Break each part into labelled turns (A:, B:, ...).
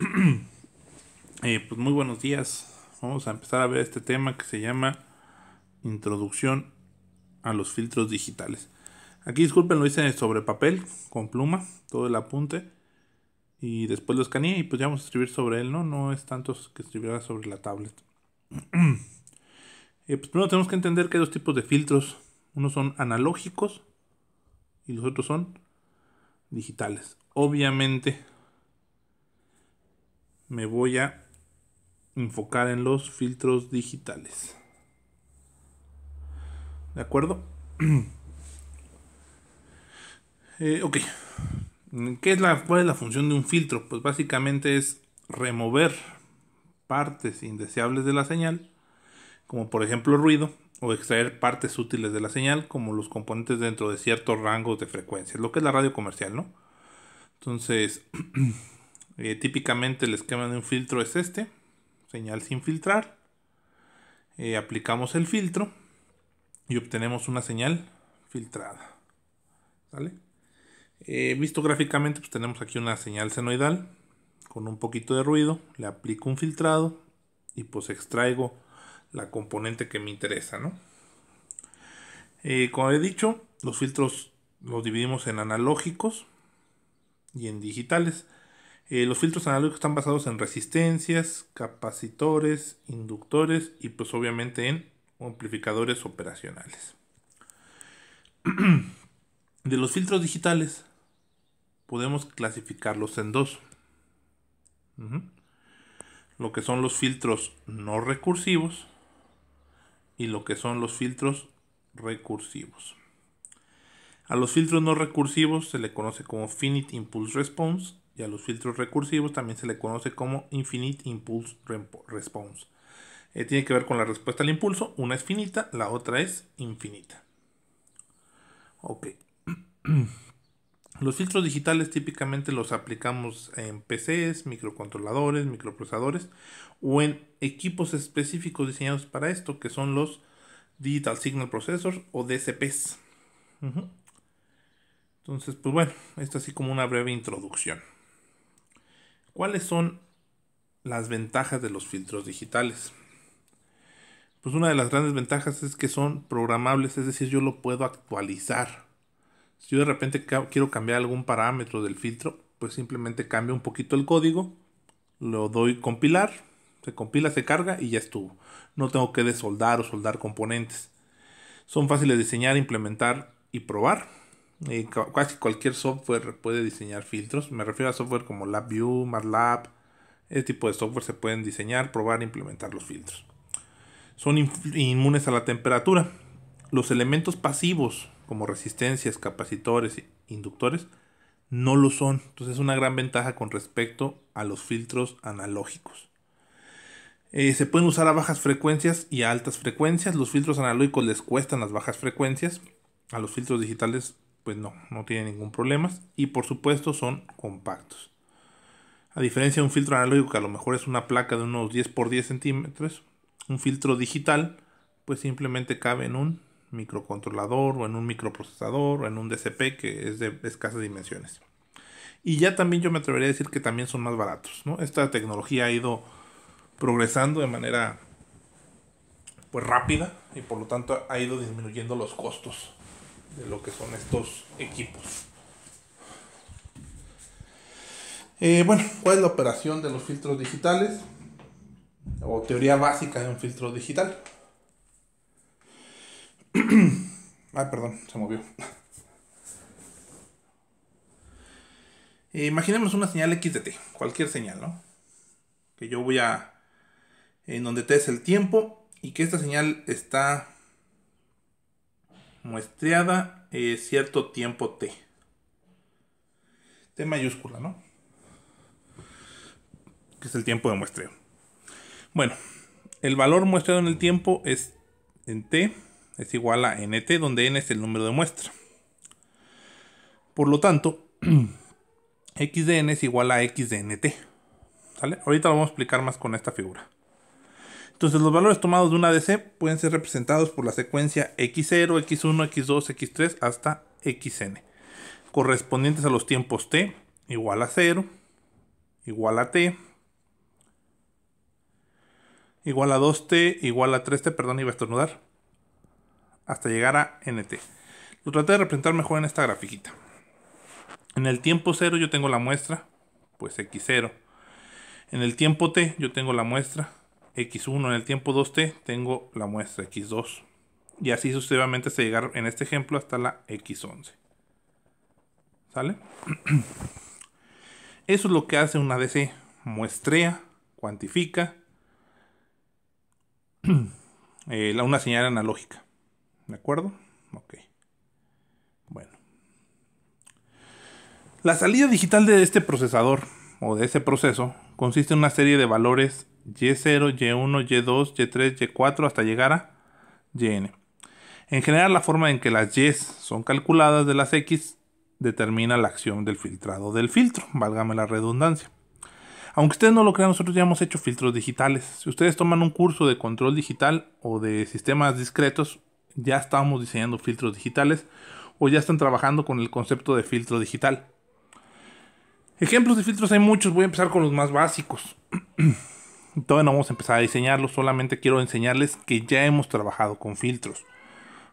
A: Eh, pues muy buenos días. Vamos a empezar a ver este tema que se llama Introducción a los filtros digitales. Aquí disculpen, lo hice sobre papel, con pluma, todo el apunte. Y después lo escaneé y pues ya vamos a escribir sobre él, ¿no? No es tanto que escribiera sobre la tablet. Eh, pues primero tenemos que entender que hay dos tipos de filtros. Unos son analógicos y los otros son digitales. Obviamente me voy a enfocar en los filtros digitales. ¿De acuerdo? Eh, ok. ¿Qué es la, ¿Cuál es la función de un filtro? Pues básicamente es remover partes indeseables de la señal, como por ejemplo ruido, o extraer partes útiles de la señal, como los componentes dentro de ciertos rangos de frecuencia. lo que es la radio comercial, ¿no? Entonces, Eh, típicamente el esquema de un filtro es este, señal sin filtrar. Eh, aplicamos el filtro y obtenemos una señal filtrada. Eh, visto gráficamente, pues, tenemos aquí una señal senoidal con un poquito de ruido. Le aplico un filtrado y pues extraigo la componente que me interesa, como he dicho, los filtros los dividimos en analógicos y en digitales. Eh, los filtros analógicos están basados en resistencias, capacitores, inductores y pues obviamente en amplificadores operacionales. De los filtros digitales podemos clasificarlos en dos. Lo que son los filtros no recursivos y lo que son los filtros recursivos. A los filtros no recursivos se le conoce como finite impulse response y a los filtros recursivos también se le conoce como Infinite Impulse Response. Eh, tiene que ver con la respuesta al impulso, una es finita, la otra es infinita. Ok. Los filtros digitales típicamente los aplicamos en PCs, microcontroladores, microprocesadores o en equipos específicos diseñados para esto, que son los Digital Signal Processors o DSPs. Entonces, pues bueno, esto así como una breve introducción. ¿Cuáles son las ventajas de los filtros digitales? Pues una de las grandes ventajas es que son programables, es decir, yo lo puedo actualizar. Si yo de repente quiero cambiar algún parámetro del filtro, pues simplemente cambio un poquito el código, lo doy compilar, se compila, se carga y ya estuvo. No tengo que desoldar o soldar componentes. Son fáciles de diseñar, implementar y probar casi cualquier software puede diseñar filtros. Me refiero a software como LabVIEW, MATLAB. Este tipo de software se pueden diseñar, probar e implementar los filtros. Son inmunes a la temperatura. Los elementos pasivos, como resistencias, capacitores, e inductores, no lo son. Entonces es una gran ventaja con respecto a los filtros analógicos. Eh, se pueden usar a bajas frecuencias y a altas frecuencias. Los filtros analógicos les cuestan las bajas frecuencias. A los filtros digitales pues no, no tiene ningún problema y por supuesto son compactos. A diferencia de un filtro analógico que a lo mejor es una placa de unos 10 por 10 centímetros, un filtro digital pues simplemente cabe en un microcontrolador o en un microprocesador o en un DCP que es de escasas dimensiones. Y ya también yo me atrevería a decir que también son más baratos. Esta tecnología ha ido progresando de manera pues rápida y por lo tanto ha ido disminuyendo los costos de lo que son estos equipos. Eh, bueno, ¿cuál es la operación de los filtros digitales? O teoría básica de un filtro digital. Ay, perdón, se movió. Eh, imaginemos una señal X de T, cualquier señal, ¿no? Que yo voy a... En donde T es el tiempo y que esta señal está muestreada eh, cierto tiempo T. T mayúscula, ¿no? Que es el tiempo de muestreo. Bueno, el valor muestreado en el tiempo es en T es igual a NT, donde N es el número de muestra. Por lo tanto, X de N es igual a X de NT. ¿Sale? Ahorita lo vamos a explicar más con esta figura. Entonces los valores tomados de una ADC pueden ser representados por la secuencia X0, X1, X2, X3 hasta Xn, correspondientes a los tiempos T igual a 0, igual a T, igual a 2T, igual a 3T, perdón, iba a estornudar, hasta llegar a NT. Lo traté de representar mejor en esta grafiquita. En el tiempo 0 yo tengo la muestra, pues X0. En el tiempo T yo tengo la muestra, x1 en el tiempo 2t, tengo la muestra x2. Y así sucesivamente hasta llegar en este ejemplo hasta la x11. ¿Sale? Eso es lo que hace una DC. Muestrea, cuantifica eh, una señal analógica. ¿De acuerdo? Ok. Bueno. La salida digital de este procesador o de ese proceso consiste en una serie de valores y0, Y1, Y2, Y3, Y4 hasta llegar a Yn. En general, la forma en que las Ys son calculadas de las X determina la acción del filtrado del filtro, válgame la redundancia. Aunque ustedes no lo crean, nosotros ya hemos hecho filtros digitales. Si ustedes toman un curso de control digital o de sistemas discretos, ya estamos diseñando filtros digitales o ya están trabajando con el concepto de filtro digital. Ejemplos de filtros hay muchos, voy a empezar con los más básicos. Entonces no vamos a empezar a diseñarlo, solamente quiero enseñarles que ya hemos trabajado con filtros.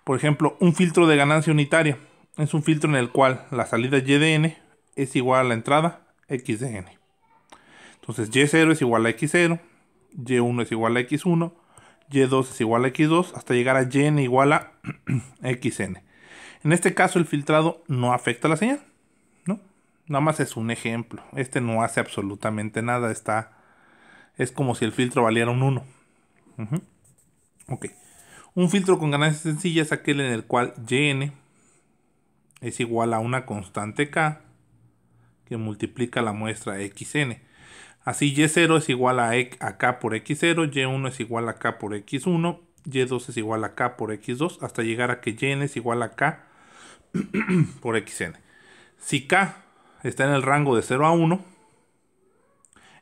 A: Por ejemplo, un filtro de ganancia unitaria es un filtro en el cual la salida Y de N es igual a la entrada XDN. Entonces Y0 es igual a X0, Y1 es igual a X1, Y2 es igual a X2, hasta llegar a YN igual a XN. En este caso el filtrado no afecta la señal, ¿no? Nada más es un ejemplo. Este no hace absolutamente nada, está es como si el filtro valiera un 1. Ok. Un filtro con ganancia sencilla es aquel en el cual YN es igual a una constante K que multiplica la muestra XN. Así Y0 es igual a K por X0, Y1 es igual a K por X1, Y2 es igual a K por X2, hasta llegar a que YN es igual a K por XN. Si K está en el rango de 0 a 1,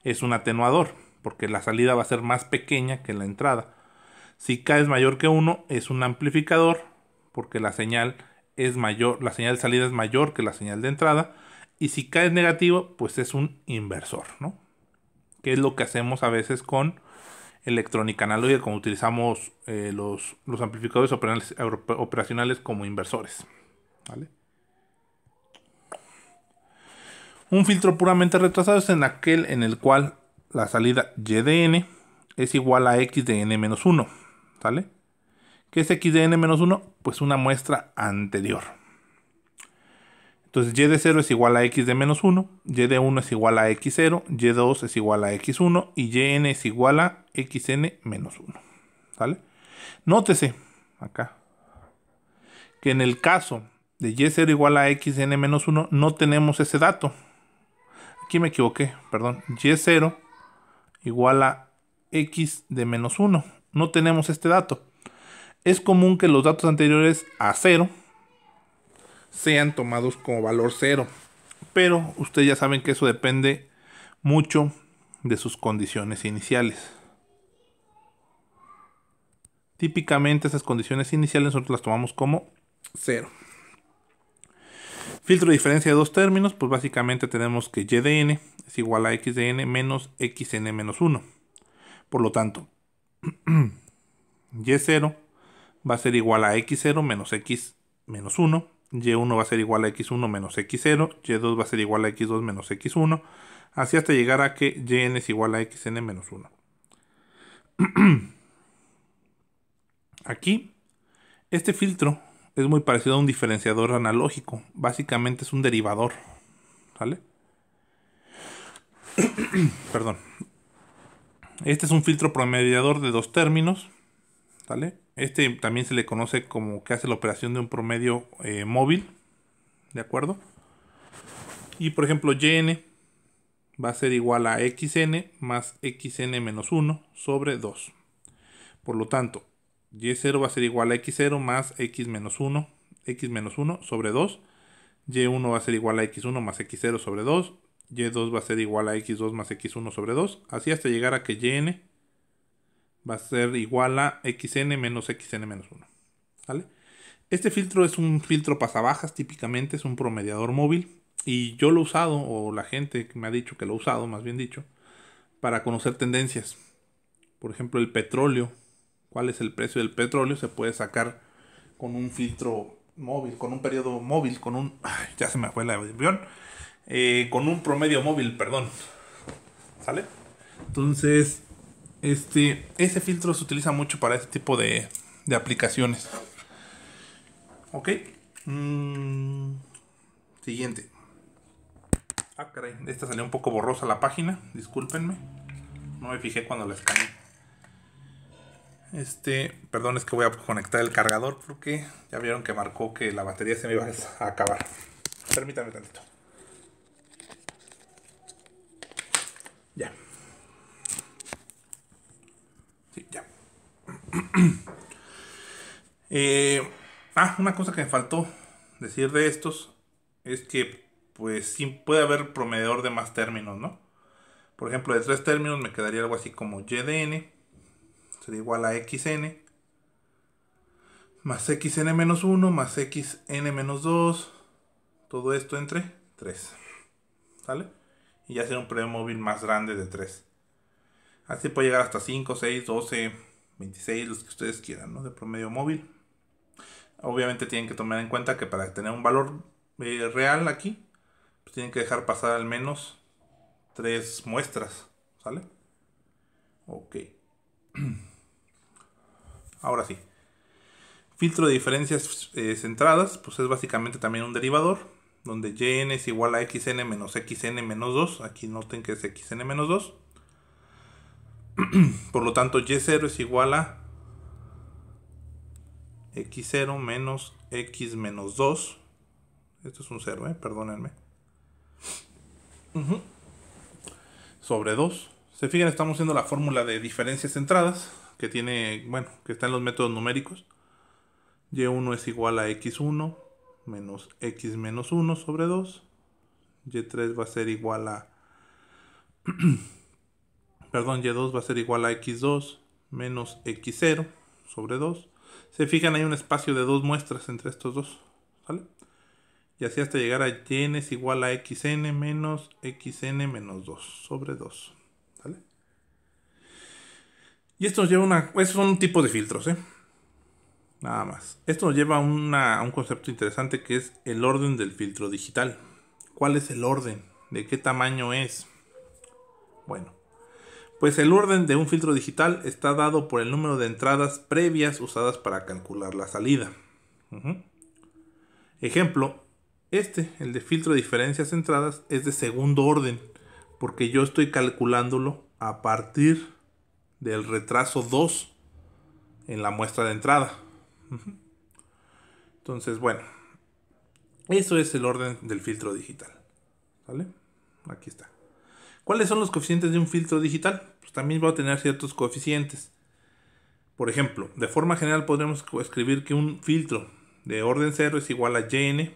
A: es un atenuador porque la salida va a ser más pequeña que la entrada. Si K es mayor que 1 es un amplificador porque la señal es mayor, la señal de salida es mayor que la señal de entrada y si K es negativo, pues es un inversor, ¿no? Que es lo que hacemos a veces con electrónica analógica como utilizamos eh, los, los, amplificadores operacionales como inversores, Un filtro puramente retrasado es en aquel en el cual la salida y de n es igual a x de n menos 1. ¿Sale? ¿Qué es x de n menos 1? Pues una muestra anterior. Entonces y de 0 es igual a x de menos 1, y de 1 es igual a x0, y 2 es igual a x1 y N es igual a xn menos 1. ¿Sale? Nótese acá que en el caso de y0 igual a xn menos 1 no tenemos ese dato. Aquí me equivoqué, perdón. y0 igual a x de menos 1. No tenemos este dato. Es común que los datos anteriores a 0 sean tomados como valor 0. Pero ustedes ya saben que eso depende mucho de sus condiciones iniciales. Típicamente esas condiciones iniciales nosotros las tomamos como 0. Filtro de diferencia de dos términos, pues básicamente tenemos que y de n es igual a x de n menos xn menos 1. Por lo tanto, y0 va a ser igual a x0 menos x menos 1, y1 va a ser igual a x1 menos x0, y2 va a ser igual a x2 menos x1, así hasta llegar a que yn es igual a xn menos 1. Aquí, este filtro es muy parecido a un diferenciador analógico, básicamente es un derivador, ¿sale? Perdón. Este es un filtro promediador de dos términos. Este también se le conoce como que hace la operación de un promedio eh, móvil. ¿De acuerdo? Y por ejemplo, YN va a ser igual a XN más XN menos 1 sobre 2. Por lo tanto, Y0 va a ser igual a X0 más X menos 1, X menos 1 sobre 2. Y1 va a ser igual a X1 más X0 sobre 2 y2 va a ser igual a x2 más x1 sobre 2, así hasta llegar a que yn va a ser igual a xn menos xn menos 1. Este filtro es un filtro pasabajas, típicamente es un promediador móvil, y yo lo he usado, o la gente que me ha dicho que lo ha usado, más bien dicho, para conocer tendencias. Por ejemplo, el petróleo, cuál es el precio del petróleo, se puede sacar con un filtro móvil, con un periodo móvil, con un... ya se me fue el avión eh, con un promedio móvil, perdón. ¿Sale? Entonces, este, ese filtro se utiliza mucho para este tipo de, de aplicaciones. Ok. Mm, siguiente. Ah, caray. Esta salió un poco borrosa la página. Discúlpenme. No me fijé cuando la escaneé. Este, perdón, es que voy a conectar el cargador porque ya vieron que marcó que la batería se me iba a acabar. Permítanme tantito. Eh, ah, una cosa que me faltó decir de estos es que pues sí puede haber promedor de más términos, ¿no? Por ejemplo, de tres términos me quedaría algo así como n sería igual a XN, más XN menos 1, más XN menos 2, todo esto entre 3, ¿sale? Y ya será un premio móvil más grande de 3. Así puede llegar hasta 5, 6, 12, 26, los que ustedes quieran, ¿no? De promedio móvil. Obviamente tienen que tomar en cuenta que para tener un valor eh, real aquí, pues tienen que dejar pasar al menos tres muestras, ¿sale? Ok. Ahora sí. Filtro de diferencias eh, centradas, pues es básicamente también un derivador, donde Yn es igual a xn menos xn menos 2, aquí noten que es xn menos 2, Por lo tanto, y0 es igual a x0 menos x menos 2. Esto es un 0, ¿eh? perdónenme. Sobre 2. Se fijan, estamos haciendo la fórmula de diferencias entradas que tiene, bueno, que está en los métodos numéricos. Y1 es igual a x1 menos x menos 1 sobre 2. Y3 va a ser igual a perdón, y2 va a ser igual a x2 menos x0 sobre 2. Se fijan, hay un espacio de dos muestras entre estos dos. Y así hasta llegar a y es igual a xn menos xn menos 2 sobre 2. Y esto nos lleva a un tipo de filtros, ¿eh? Nada más. Esto nos lleva a un concepto interesante que es el orden del filtro digital. ¿Cuál es el orden? ¿De qué tamaño es? Bueno, pues el orden de un filtro digital está dado por el número de entradas previas usadas para calcular la salida. Ejemplo, este, el de filtro de diferencias entradas, es de segundo orden, porque yo estoy calculándolo a partir del retraso 2 en la muestra de entrada. Entonces, bueno, eso es el orden del filtro digital. ¿Vale? Aquí está. ¿Cuáles son los coeficientes de un filtro digital? Pues también va a tener ciertos coeficientes. Por ejemplo, de forma general podremos escribir que un filtro de orden 0 es igual a YN,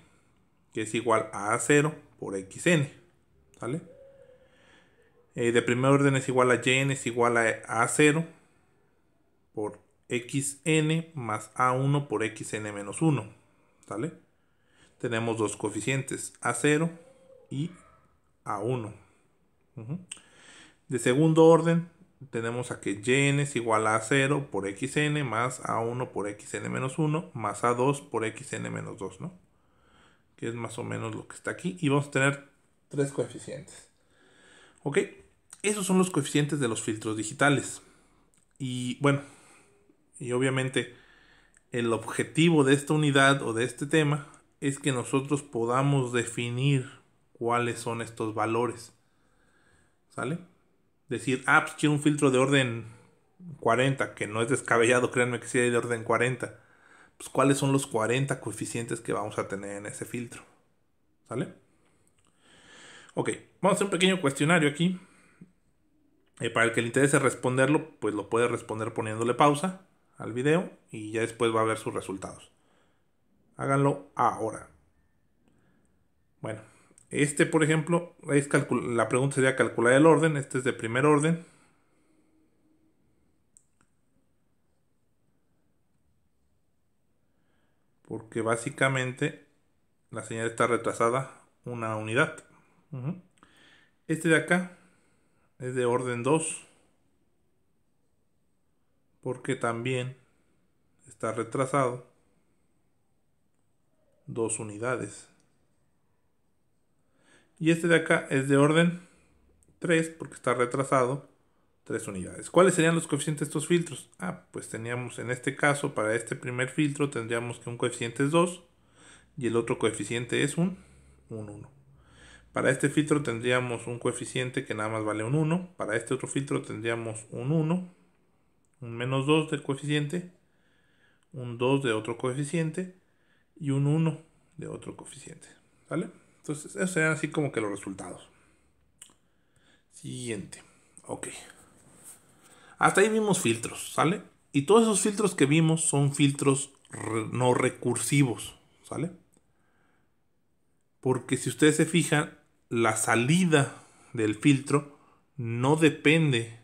A: que es igual a A0 por XN. ¿Sale? Eh, de primer orden es igual a YN es igual a A0 por XN más A1 por XN menos 1. ¿Sale? Tenemos dos coeficientes, A0 y A1. De segundo orden, tenemos a que y es igual a 0 por xn más a1 por xn menos 1 más a2 por xn menos 2, ¿no? Que es más o menos lo que está aquí. Y vamos a tener tres coeficientes. ¿Ok? Esos son los coeficientes de los filtros digitales. Y bueno, y obviamente el objetivo de esta unidad o de este tema es que nosotros podamos definir cuáles son estos valores. ¿Sale? Decir, ah, pues quiero un filtro de orden 40, que no es descabellado, créanme que sí hay de orden 40. Pues cuáles son los 40 coeficientes que vamos a tener en ese filtro. ¿Sale? Ok, vamos a hacer un pequeño cuestionario aquí. Eh, para el que le interese responderlo, pues lo puede responder poniéndole pausa al video y ya después va a ver sus resultados. Háganlo ahora. Bueno, este, por ejemplo, la pregunta sería calcular el orden. Este es de primer orden. Porque básicamente la señal está retrasada una unidad. Este de acá es de orden 2. Porque también está retrasado dos unidades. Y este de acá es de orden 3 porque está retrasado 3 unidades. ¿Cuáles serían los coeficientes de estos filtros? Ah, pues teníamos en este caso para este primer filtro tendríamos que un coeficiente es 2 y el otro coeficiente es un, 1, 1. Para este filtro tendríamos un coeficiente que nada más vale un 1. Para este otro filtro tendríamos un 1, un menos 2 del coeficiente, un 2 de otro coeficiente y un 1 de otro coeficiente. ¿Vale? Entonces, eso serían así como que los resultados. Siguiente. Ok. Hasta ahí vimos filtros, ¿sale? Y todos esos filtros que vimos son filtros no recursivos, ¿sale? Porque si ustedes se fijan, la salida del filtro no depende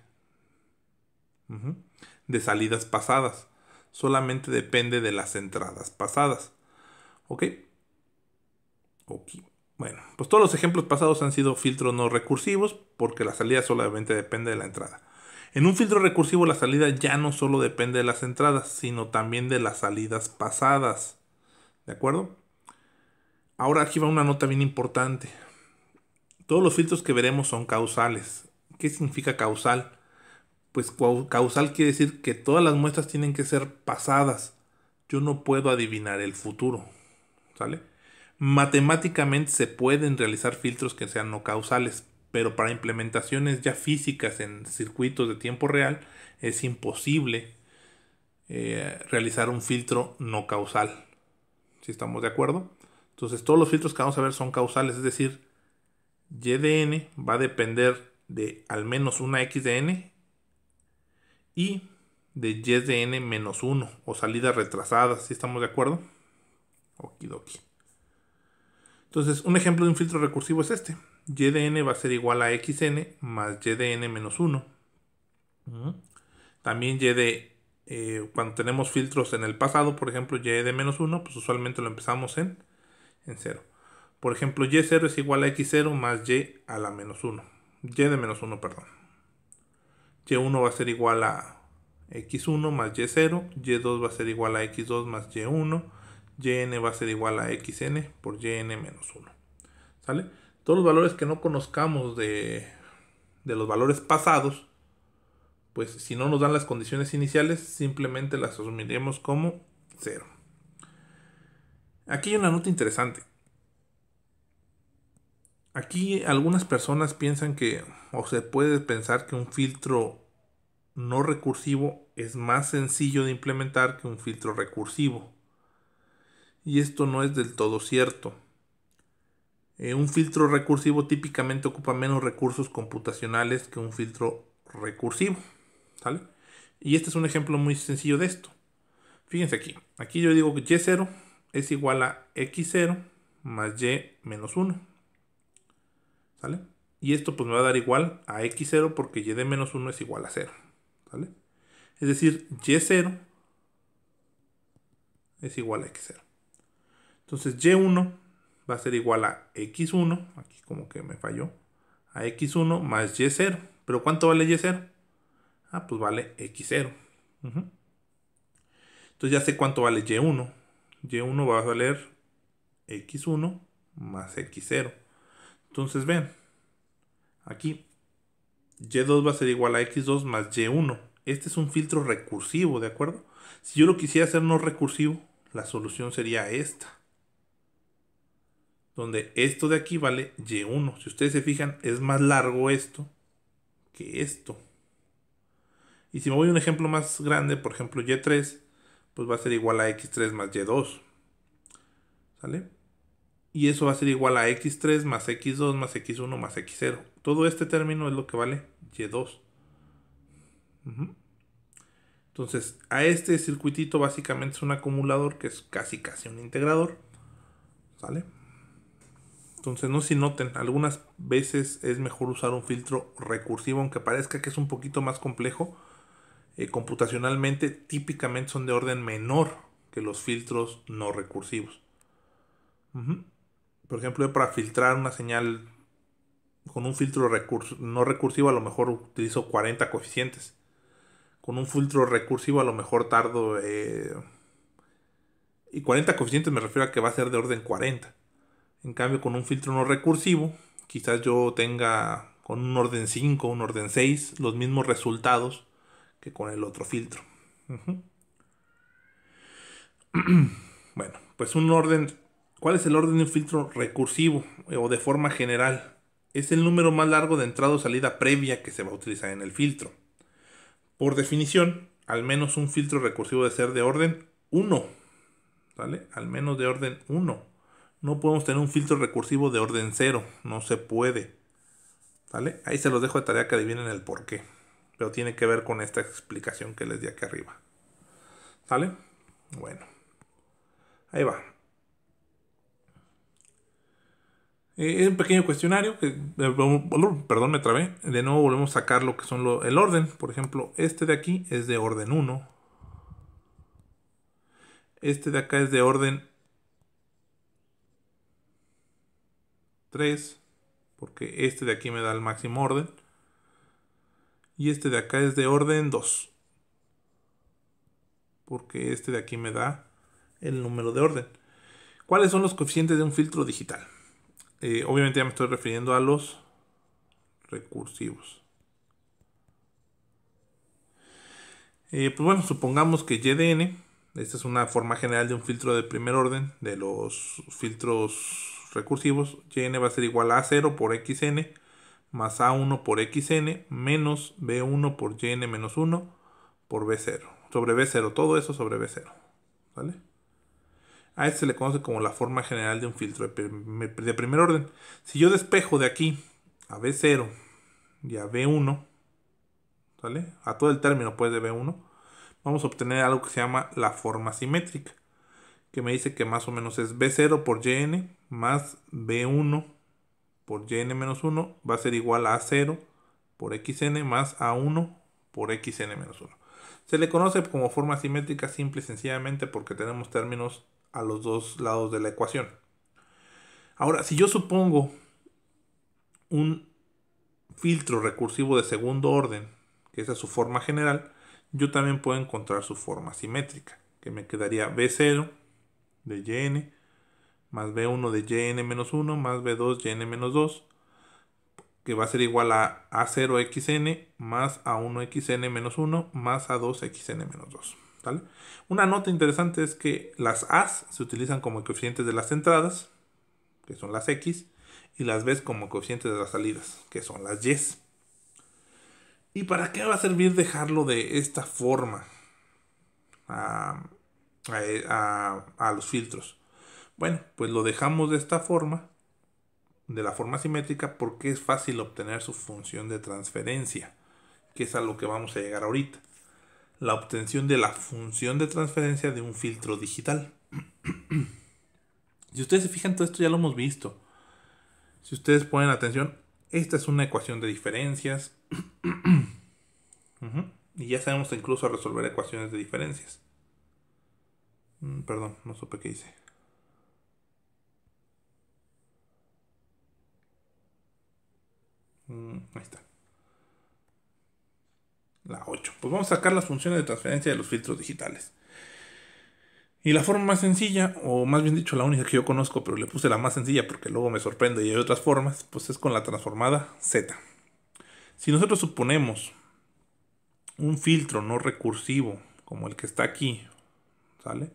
A: de salidas pasadas, solamente depende de las entradas pasadas. ¿Ok? Ok. Bueno, pues todos los ejemplos pasados han sido filtros no recursivos porque la salida solamente depende de la entrada. En un filtro recursivo la salida ya no solo depende de las entradas, sino también de las salidas pasadas. ¿De acuerdo? Ahora aquí va una nota bien importante. Todos los filtros que veremos son causales. ¿Qué significa causal? Pues causal quiere decir que todas las muestras tienen que ser pasadas. Yo no puedo adivinar el futuro. ¿Sale? Matemáticamente se pueden realizar filtros que sean no causales, pero para implementaciones ya físicas en circuitos de tiempo real es imposible eh, realizar un filtro no causal. Si estamos de acuerdo. Entonces todos los filtros que vamos a ver son causales, es decir, y de n va a depender de al menos una x de n y de y de n menos 1 o salidas retrasadas, si estamos de acuerdo. Okidoki. Entonces, un ejemplo de un filtro recursivo es este. Y de N va a ser igual a XN más Y N menos 1. También YD, eh, cuando tenemos filtros en el pasado, por ejemplo, de menos 1, pues usualmente lo empezamos en, en 0. Por ejemplo, Y0 es igual a X0 más Y a la menos 1. Y de menos 1, perdón. Y1 va a ser igual a X1 más Y0. Y2 va a ser igual a X2 más Y1 yn va a ser igual a xn por yn menos 1. ¿Sale? Todos los valores que no conozcamos de, de los valores pasados, pues si no nos dan las condiciones iniciales, simplemente las asumiremos como 0. Aquí hay una nota interesante. Aquí algunas personas piensan que, o se puede pensar que un filtro no recursivo es más sencillo de implementar que un filtro recursivo y esto no es del todo cierto. Eh, un filtro recursivo típicamente ocupa menos recursos computacionales que un filtro recursivo. ¿Sale? Y este es un ejemplo muy sencillo de esto. Fíjense aquí. Aquí yo digo que y0 es igual a x0 más y menos 1. ¿Sale? Y esto pues me va a dar igual a x0 porque y de menos 1 es igual a 0. ¿Sale? Es decir, y0 es igual a x0. Entonces y1 va a ser igual a x1, aquí como que me falló, a x1 más y0. ¿Pero cuánto vale y0? Ah, pues vale x0. Entonces ya sé cuánto vale y1. y1 va a valer x1 más x0. Entonces ven, aquí y2 va a ser igual a x2 más y1. Este es un filtro recursivo, ¿de acuerdo? Si yo lo quisiera hacer no recursivo, la solución sería esta donde esto de aquí vale Y1. Si ustedes se fijan, es más largo esto que esto. Y si me voy a un ejemplo más grande, por ejemplo Y3, pues va a ser igual a X3 más Y2. ¿Sale? Y eso va a ser igual a X3 más X2 más X1 más X0. Todo este término es lo que vale Y2. Entonces, a este circuitito básicamente es un acumulador que es casi casi un integrador. ¿Sale? Entonces, no si noten, algunas veces es mejor usar un filtro recursivo, aunque parezca que es un poquito más complejo. Eh, computacionalmente, típicamente son de orden menor que los filtros no recursivos. Por ejemplo, para filtrar una señal con un filtro no recursivo, a lo mejor utilizo 40 coeficientes. Con un filtro recursivo, a lo mejor tardo. Eh, y 40 coeficientes me refiero a que va a ser de orden 40 en cambio, con un filtro no recursivo, quizás yo tenga con un orden 5, un orden 6, los mismos resultados que con el otro filtro. bueno, pues un orden... ¿Cuál es el orden de un filtro recursivo eh, o de forma general? Es el número más largo de entrada o salida previa que se va a utilizar en el filtro. Por definición, al menos un filtro recursivo debe ser de orden 1. ¿Vale? Al menos de orden 1 no podemos tener un filtro recursivo de orden 0. No se puede. ¿Vale? Ahí se los dejo de tarea que adivinen el por qué. Pero tiene que ver con esta explicación que les di aquí arriba. ¿Sale? Bueno. Ahí va. Eh, es un pequeño cuestionario que, eh, perdón, me trabé. De nuevo volvemos a sacar lo que son el orden. Por ejemplo, este de aquí es de orden 1. Este de acá es de orden 3, porque este de aquí me da el máximo orden. Y este de acá es de orden 2, porque este de aquí me da el número de orden. ¿Cuáles son los coeficientes de un filtro digital? Eh, obviamente ya me estoy refiriendo a los recursivos. Eh, pues bueno, supongamos que YDN, esta es una forma general de un filtro de primer orden, de los filtros recursivos, yn va a ser igual a a0 por xn más a1 por xn menos b1 por yn menos 1 por b0. Sobre b0, todo eso sobre b0. ¿Vale? A este se le conoce como la forma general de un filtro de, primer, orden. Si yo despejo de aquí a b0 y a b1, ¿vale? A todo el término pues de b1, vamos a obtener algo que se llama la forma simétrica, que me dice que más o menos es b0 por yn más B1 por yn menos 1 va a ser igual a 0 por xn más a1 por xn menos 1. Se le conoce como forma simétrica simple y sencillamente porque tenemos términos a los dos lados de la ecuación. Ahora, si yo supongo un filtro recursivo de segundo orden, que esa es su forma general, yo también puedo encontrar su forma simétrica, que me quedaría B0 de yn más B1 de YN-1 más B2 YN-2 que va a ser igual a A0XN más A1XN-1 más A2XN-2. 2 Una nota interesante es que las As se utilizan como coeficientes de las entradas, que son las X, y las Bs como coeficientes de las salidas, que son las Ys. ¿Y para qué va a servir dejarlo de esta forma a los filtros? Bueno, pues lo dejamos de esta forma, de la forma simétrica, porque es fácil obtener su función de transferencia, que es a lo que vamos a llegar ahorita. La obtención de la función de transferencia de un filtro digital. si ustedes se fijan, todo esto ya lo hemos visto. Si ustedes ponen atención, esta es una ecuación de diferencias. Y ya sabemos incluso resolver ecuaciones de diferencias. Mm, perdón, no supe qué hice. Mm, ahí está. La 8. Pues vamos a sacar las funciones de transferencia de los filtros digitales. Y la forma más sencilla, o más bien dicho la única que yo conozco, pero le puse la más sencilla porque luego me sorprende y hay otras formas, pues es con la transformada Z. Si nosotros suponemos un filtro no recursivo como el que está aquí, ¿sale?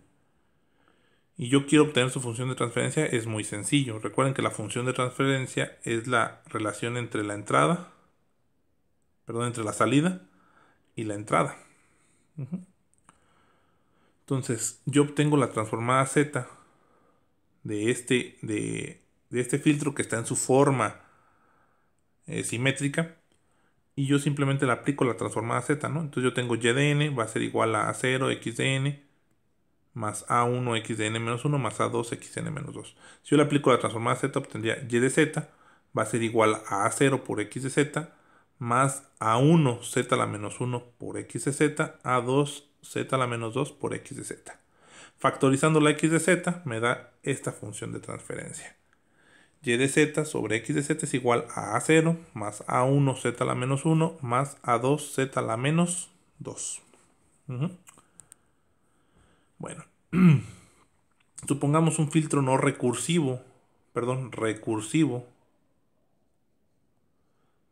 A: y yo quiero obtener su función de transferencia, es muy sencillo. Recuerden que la función de transferencia es la relación entre la entrada, perdón, entre la salida y la entrada. Entonces, yo obtengo la transformada Z de este, de, este filtro que está en su forma eh, simétrica. Y yo simplemente le aplico la transformada Z, ¿no? Entonces yo tengo Y de n, va a ser igual a 0, X de n más A1x de n-1 menos más A2x de n-2. menos Si yo le aplico la transformada z, obtendría y de z va a ser igual a A0 por x de z más A1 z a la menos 1 por x de z, A2 z a la menos 2 por x de z. Factorizando la x de z me da esta función de transferencia. y de z sobre x de z es igual a A0 más A1 z a la menos 1 más A2 z a la menos 2. Bueno, supongamos un filtro no recursivo, perdón, recursivo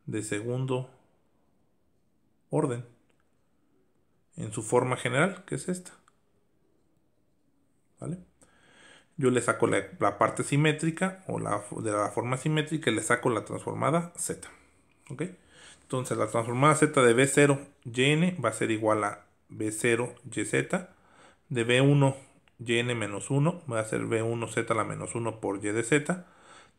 A: de segundo orden en su forma general, que es esta. ¿Vale? Yo le saco la, parte simétrica o la, de la forma simétrica y le saco la transformada z. ¿Ok? Entonces la transformada z de b0 yn va a ser igual a b0 yz de B1 yn-1 va a ser B1z a la menos 1 por y de z.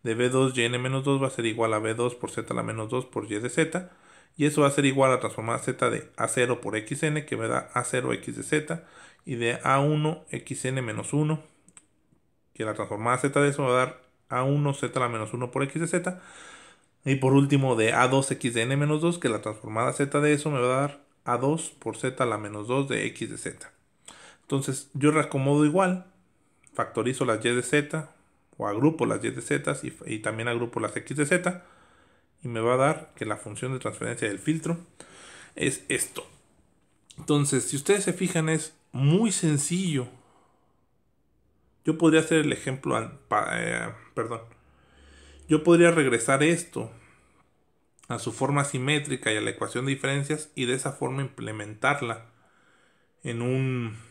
A: De B2 yn-2 va a ser igual a B2 por z a la menos 2 por y de z. Y eso va a ser igual a transformada z de A0 por xn que me da A0x de z. Y de A1 xn menos 1 que la transformada z de eso me va a dar A1z a la menos 1 por x de z. Y por último de A2x de n menos 2 que la transformada z de eso me va a dar A2 por z a la menos 2 de x de z. Entonces yo reacomodo igual, factorizo las y de z o agrupo las y de z y, también agrupo las x de z y me va a dar que la función de transferencia del filtro es esto. Entonces, si ustedes se fijan, es muy sencillo. Yo podría hacer el ejemplo, eh, perdón, yo podría regresar esto a su forma simétrica y a la ecuación de diferencias y de esa forma implementarla en un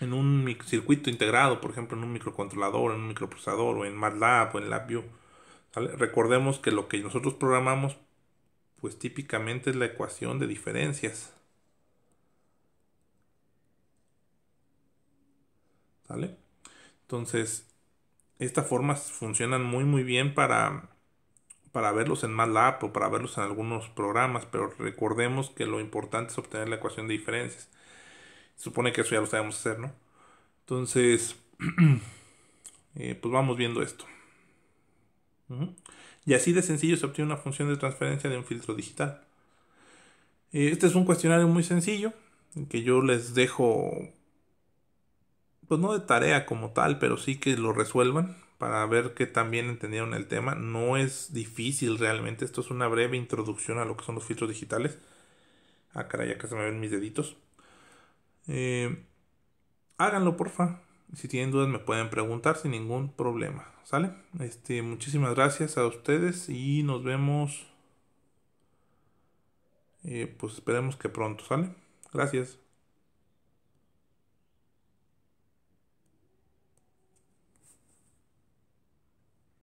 A: en un circuito integrado, por ejemplo, en un microcontrolador, en un microprocesador, o en MATLAB, o en LabVIEW. Recordemos que lo que nosotros programamos, pues típicamente es la ecuación de diferencias. Entonces, estas formas funcionan muy muy bien para, para verlos en MATLAB o para verlos en algunos programas, pero recordemos que lo importante es obtener la ecuación de diferencias. Supone que eso ya lo sabemos hacer, ¿no? Entonces, eh, pues vamos viendo esto. Y así de sencillo se obtiene una función de transferencia de un filtro digital. Eh, este es un cuestionario muy sencillo que yo les dejo, pues no de tarea como tal, pero sí que lo resuelvan para ver que también entendieron el tema. No es difícil realmente, esto es una breve introducción a lo que son los filtros digitales. Ah, caray, acá se me ven mis deditos. Eh, háganlo, porfa. Si tienen dudas me pueden preguntar sin ningún problema. ¿Sale? Este, muchísimas gracias a ustedes y nos vemos. Eh, pues esperemos que pronto, ¿sale? Gracias.